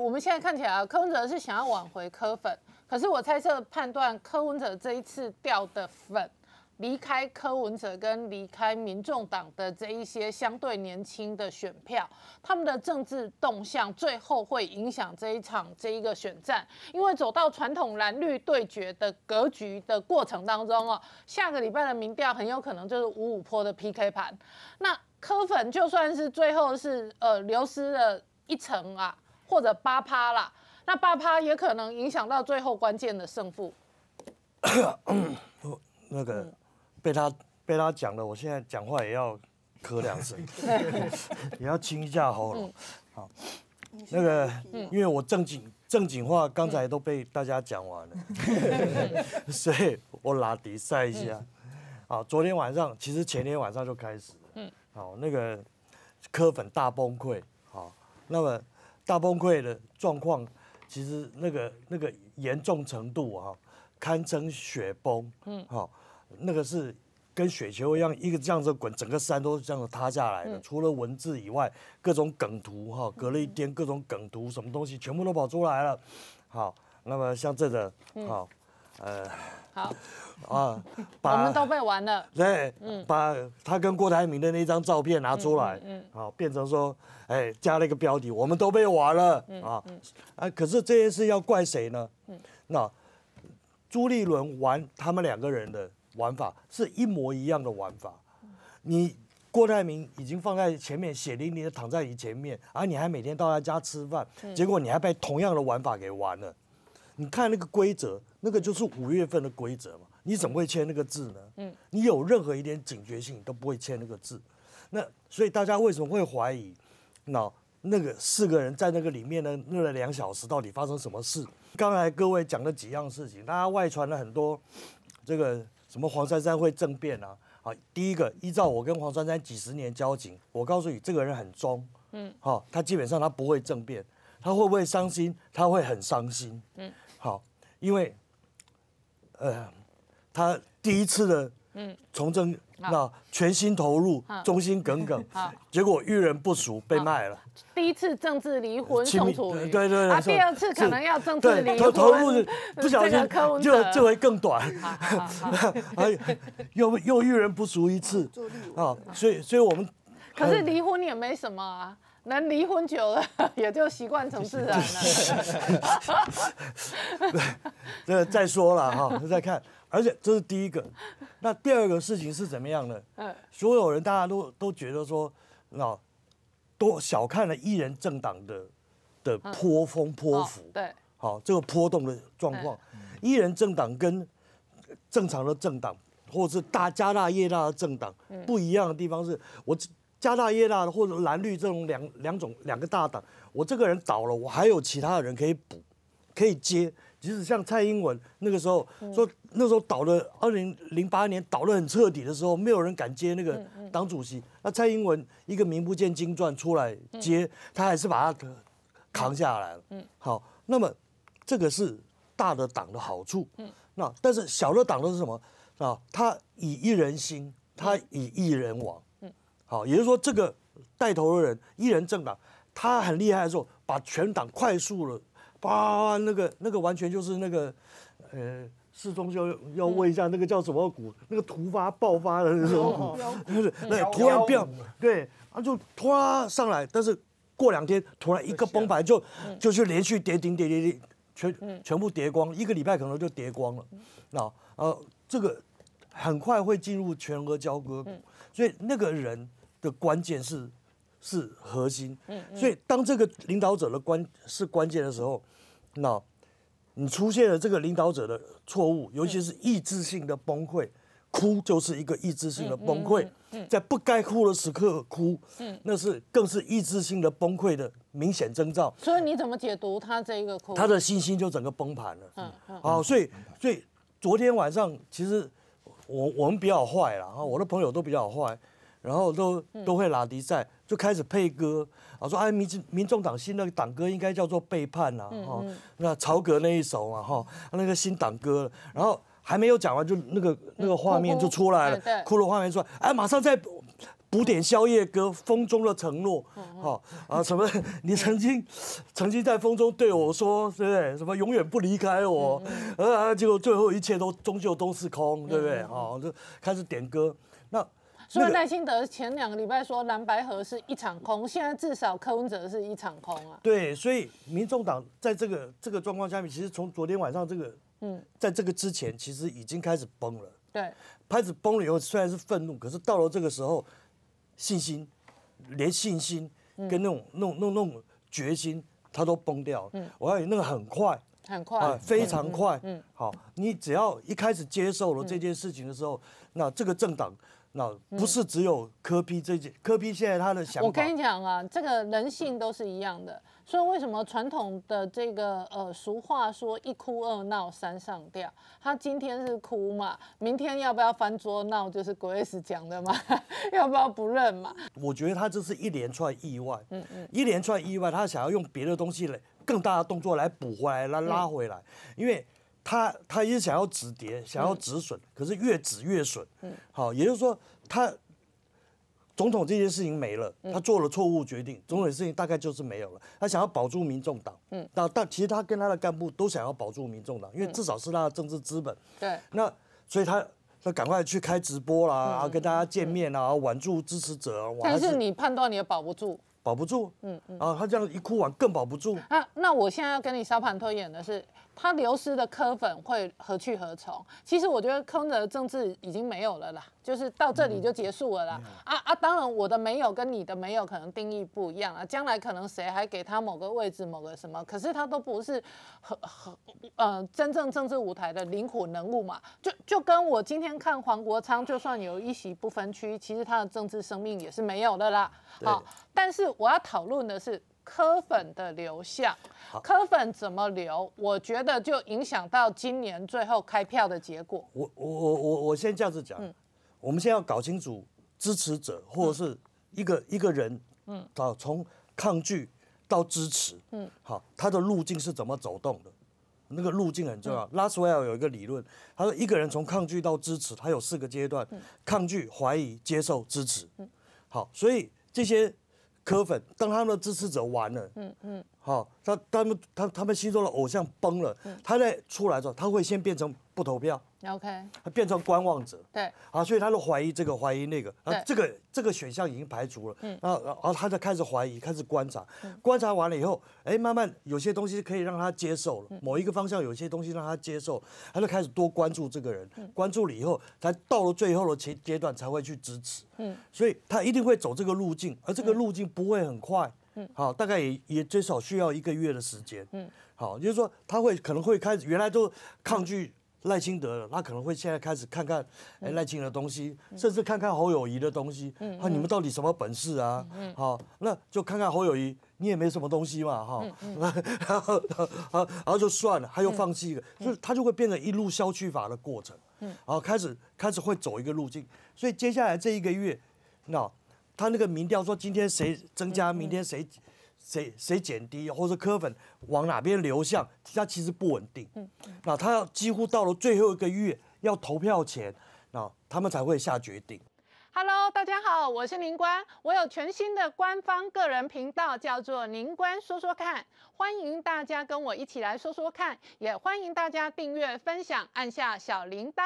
我们现在看起来啊，柯文哲是想要挽回柯粉，可是我猜测判断，柯文哲这一次掉的粉，离开柯文哲跟离开民众党的这一些相对年轻的选票，他们的政治动向最后会影响这一场这一个选战，因为走到传统蓝绿对决的格局的过程当中哦，下个礼拜的民调很有可能就是五五坡的 PK 盘，那柯粉就算是最后是呃流失了一层啊。或者八趴啦，那八趴也可能影响到最后关键的胜负。那个被他被他讲的，我现在讲话也要咳两声，也要清一下喉咙。好，那个因为我正经正经话刚才都被大家讲完了，所以我拉迪塞一下。好，昨天晚上其实前天晚上就开始了。嗯。好，那个科粉大崩溃。好，那么。大崩溃的状况，其实那个那个严重程度啊，堪称雪崩。嗯，好，那个是跟雪球一样，一个这样子滚，整个山都是这样子塌下来的。除了文字以外，各种梗图哈，隔了一天各种梗图，什么东西全部都跑出来了。好，那么像这个，好。呃，好，啊，我们都被玩了。对，嗯，把他跟郭台铭的那张照片拿出来，嗯，好，变成说，哎，加了一个标题，我们都被玩了，啊，啊，可是这件事要怪谁呢？那朱立伦玩他们两个人的玩法是一模一样的玩法，你郭台铭已经放在前面血淋淋的躺在你前面，而你还每天到他家吃饭，结果你还被同样的玩法给玩了。你看那个规则，那个就是五月份的规则嘛，你怎么会签那个字呢？嗯，你有任何一点警觉性，你都不会签那个字。那所以大家为什么会怀疑？那那个四个人在那个里面呢，那了两小时，到底发生什么事？刚才各位讲了几样事情，大家外传了很多，这个什么黄珊珊会政变啊？啊，第一个依照我跟黄珊珊几十年交情，我告诉你，这个人很忠，嗯，好，他基本上他不会政变，他会不会伤心？他会很伤心，嗯。好，因为，呃，他第一次的，嗯，从政，那全心投入，忠心耿耿，结果遇人不淑，被卖了。第一次政治离婚，清楚对对对，他第二次可能要政治离婚，投入不小心就就会更短，哎，又又遇人不淑一次，啊，所以所以我们，可是离婚也没什么啊。能离婚久了，也就习惯成自然了。对，再说了哈，再看，而且这是第一个。那第二个事情是怎么样呢？嗯，所有人大家都都觉得说，啊，多小看了一人政党的的颇风颇浮，对，好这个波动的状况，一人政党跟正常的政党或者是大家大业大的政党不一样的地方是，我。家大业大的或者蓝绿这种两两种两个大党，我这个人倒了，我还有其他的人可以补，可以接。即使像蔡英文那个时候说，那时候倒了，二零零八年倒得很彻底的时候，没有人敢接那个党主席。那蔡英文一个名不见经传出来接，他还是把他扛下来了。好，那么这个是大的党的好处。那但是小的党都是什么啊？他以一人心，他以一人亡。好，也就是说，这个带头的人一人正党，他很厉害的时候，把全党快速的，啪那个那个完全就是那个，呃，市中要要问一下那个叫什么股，那个突发爆发的那种股，那突然飙，对，啊就突然上来，但是过两天突然一个崩盘，就就是连续跌停跌跌跌，全全部跌光，一个礼拜可能就跌光了，那呃这个很快会进入全额交割。所以那个人的关键是是核心，所以当这个领导者的关是关键的时候，那，你出现了这个领导者的错误，尤其是意志性的崩溃，哭就是一个意志性的崩溃，在不该哭的时刻哭，那是更是意志性的崩溃的明显征兆。所以你怎么解读他这个哭？他的信心就整个崩盘了。嗯好，所以所以昨天晚上其实。我我们比较坏了，我的朋友都比较坏，然后都都会拉迪赛，就开始配歌，啊说哎，民民众党新那个党歌应该叫做背叛呐，哈，那曹格那一首嘛，哈，那个新党歌，然后还没有讲完就那个那个画面就出来了，骷髅画面出来，哎，马上在。补点《宵夜歌》《风中的承诺》好啊，什么？你曾经，曾经在风中对我说，对不对？什么永远不离开我？呃，结果最后一切都终究都是空，对不对？好，就开始点歌。那所以赖清德前两个礼拜说蓝白河是一场空，现在至少柯文哲是一场空啊。对，所以民众党在这个这个状况下面，其实从昨天晚上这个嗯，在这个之前其实已经开始崩了。对，拍子崩了以后，虽然是愤怒，可是到了这个时候。信心，连信心跟那种、那种、那种决心，他都崩掉了。我要那个很快，很快，非常快。嗯，好，你只要一开始接受了这件事情的时候，那这个政党，那不是只有科批这件，科批现在他的想。我跟你讲啊，这个人性都是一样的。所以为什么传统的这个呃俗话说一哭二闹三上吊？他今天是哭嘛，明天要不要翻桌闹？就是 Grace 讲的嘛，要不要不认嘛？我觉得他这是一连串意外，嗯嗯，一连串意外，他想要用别的东西来更大的动作来补回来，来拉回来，因为他他也是想要止跌，想要止损，可是越止越损，嗯，好，也就是说他。总统这件事情没了，他做了错误决定。总统的事情大概就是没有了。他想要保住民众党，嗯，那但其实他跟他的干部都想要保住民众党，因为至少是他的政治资本。对，那所以他要赶快去开直播啦，然后跟大家见面啊，挽住支持者。但是你判断你也保不住，保不住。嗯嗯。啊，他这样一哭完更保不住。那那我现在要跟你沙盘推演的是。他流失的科粉会何去何从？其实我觉得坑的政治已经没有了啦，就是到这里就结束了啦。啊啊，当然我的没有跟你的没有可能定义不一样啊。将来可能谁还给他某个位置某个什么，可是他都不是很很呃真正政治舞台的灵魂人物嘛。就就跟我今天看黄国昌，就算有一席不分区，其实他的政治生命也是没有的啦。好，但是我要讨论的是。科粉的流向，科粉怎么流？我觉得就影响到今年最后开票的结果。我我我我我先这样子讲，嗯，我们先要搞清楚支持者，或者是一个一个人，嗯，好，从抗拒到支持，嗯，好，他的路径是怎么走动的？那个路径很重要。拉斯维尔有一个理论，他说一个人从抗拒到支持，他有四个阶段：抗拒、怀疑、接受、支持。嗯，好，所以这些。科粉当他们的支持者完了，嗯嗯，好，他他们他他们心中的偶像崩了，他在出来的时候，他会先变成不投票。OK，他变成观望者，对，啊，所以他就怀疑这个，怀疑那个，啊，这个这个选项已经排除了，嗯，后然后他就开始怀疑，开始观察，观察完了以后，哎，慢慢有些东西可以让他接受了，某一个方向有些东西让他接受，他就开始多关注这个人，关注了以后，才到了最后的阶阶段才会去支持，嗯，所以他一定会走这个路径，而这个路径不会很快，嗯，好，大概也也最少需要一个月的时间，嗯，好，就是说他会可能会开始原来都抗拒。赖清德，他可能会现在开始看看，哎，赖清德的东西，甚至看看侯友谊的东西，啊，你们到底什么本事啊？好，那就看看侯友谊，你也没什么东西嘛，哈，然后，然后就算了，他又放弃了，就是他就会变成一路消去法的过程，嗯，然后开始开始会走一个路径，所以接下来这一个月，那他那个民调说今天谁增加，明天谁。谁谁减低，或者柯科粉往哪边流向，它其实不稳定。嗯，那它要几乎到了最后一个月要投票前，那他们才会下决定。Hello，大家好，我是林官，我有全新的官方个人频道，叫做林官说说看，欢迎大家跟我一起来说说看，也欢迎大家订阅、分享，按下小铃铛。